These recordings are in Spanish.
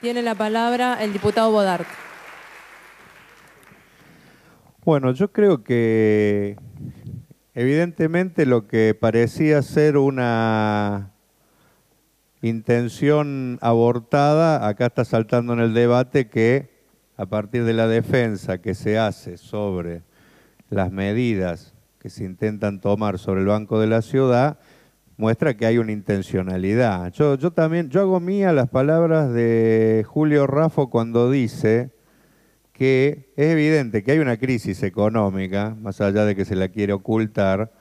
Tiene la palabra el diputado Bodart. Bueno, yo creo que evidentemente lo que parecía ser una intención abortada, acá está saltando en el debate que a partir de la defensa que se hace sobre las medidas que se intentan tomar sobre el Banco de la Ciudad, muestra que hay una intencionalidad. Yo, yo también, yo hago mía las palabras de Julio Raffo cuando dice que es evidente que hay una crisis económica, más allá de que se la quiere ocultar,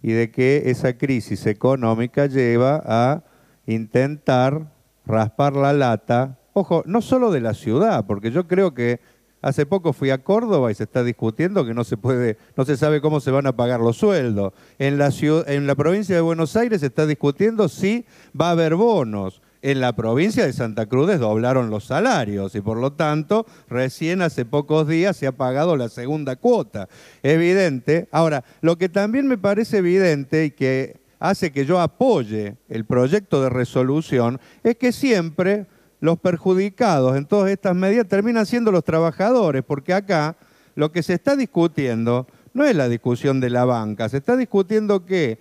y de que esa crisis económica lleva a intentar raspar la lata, ojo, no solo de la ciudad, porque yo creo que Hace poco fui a Córdoba y se está discutiendo que no se puede, no se sabe cómo se van a pagar los sueldos. En la, en la provincia de Buenos Aires se está discutiendo si va a haber bonos. En la provincia de Santa Cruz desdoblaron los salarios y por lo tanto recién hace pocos días se ha pagado la segunda cuota. Evidente. Ahora, lo que también me parece evidente y que hace que yo apoye el proyecto de resolución es que siempre los perjudicados en todas estas medidas terminan siendo los trabajadores, porque acá lo que se está discutiendo no es la discusión de la banca, se está discutiendo que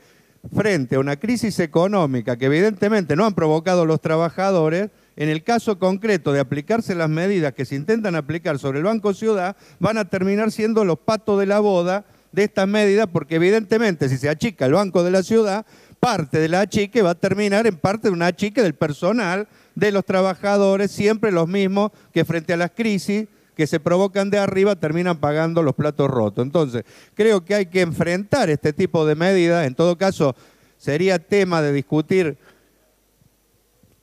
frente a una crisis económica que evidentemente no han provocado los trabajadores, en el caso concreto de aplicarse las medidas que se intentan aplicar sobre el Banco Ciudad, van a terminar siendo los patos de la boda de estas medidas, porque evidentemente si se achica el Banco de la Ciudad, parte de la achique va a terminar en parte de una achique del personal de los trabajadores, siempre los mismos que frente a las crisis que se provocan de arriba terminan pagando los platos rotos. Entonces, creo que hay que enfrentar este tipo de medidas. En todo caso, sería tema de discutir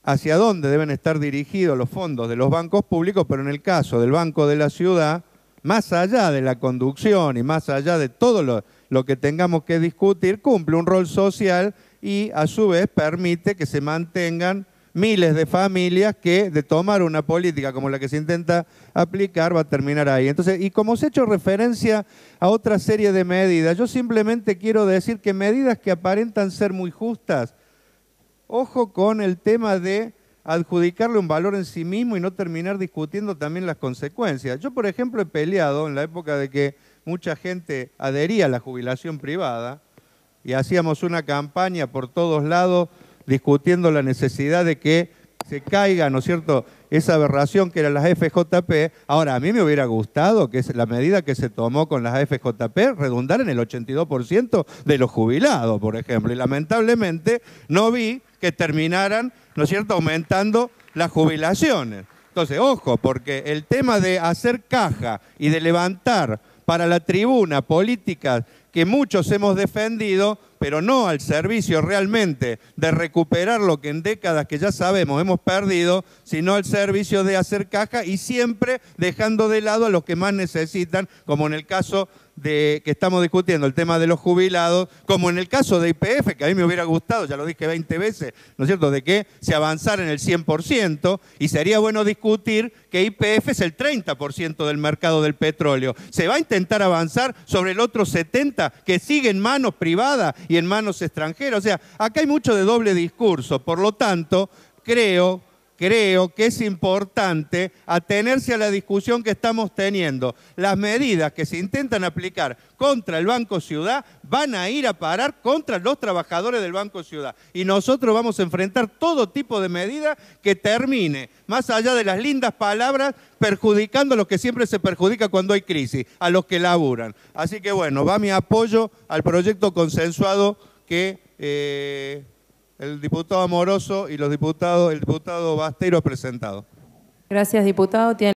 hacia dónde deben estar dirigidos los fondos de los bancos públicos, pero en el caso del Banco de la Ciudad, más allá de la conducción y más allá de todo lo, que tengamos que discutir, cumple un rol social y a su vez permite que se mantengan miles de familias que de tomar una política como la que se intenta aplicar va a terminar ahí. Entonces, y como se ha hecho referencia a otra serie de medidas, yo simplemente quiero decir que medidas que aparentan ser muy justas, ojo con el tema de adjudicarle un valor en sí mismo y no terminar discutiendo también las consecuencias. Yo, por ejemplo, he peleado en la época de que mucha gente adhería a la jubilación privada y hacíamos una campaña por todos lados discutiendo la necesidad de que se caiga, ¿no es cierto?, esa aberración que era las FJP. Ahora, a mí me hubiera gustado que la medida que se tomó con las FJP redundara en el 82% de los jubilados, por ejemplo. Y lamentablemente no vi que terminaran, ¿no es cierto?, aumentando las jubilaciones. Entonces, ojo, porque el tema de hacer caja y de levantar para la tribuna, política que muchos hemos defendido, pero no al servicio realmente de recuperar lo que en décadas que ya sabemos hemos perdido, sino al servicio de hacer caja y siempre dejando de lado a los que más necesitan, como en el caso de, que estamos discutiendo, el tema de los jubilados, como en el caso de IPF, que a mí me hubiera gustado, ya lo dije 20 veces, ¿no es cierto?, de que se avanzara en el 100% y sería bueno discutir que IPF es el 30% del mercado del petróleo. Se va a intentar avanzar sobre el otro 70% que sigue en manos privadas y en manos extranjeras. O sea, acá hay mucho de doble discurso. Por lo tanto, creo creo que es importante atenerse a la discusión que estamos teniendo. Las medidas que se intentan aplicar contra el Banco Ciudad van a ir a parar contra los trabajadores del Banco Ciudad. Y nosotros vamos a enfrentar todo tipo de medida que termine, más allá de las lindas palabras, perjudicando a los que siempre se perjudica cuando hay crisis, a los que laburan. Así que bueno, va mi apoyo al proyecto consensuado que... Eh, el diputado Amoroso y los diputados, el diputado Bastero presentado. Gracias, diputado.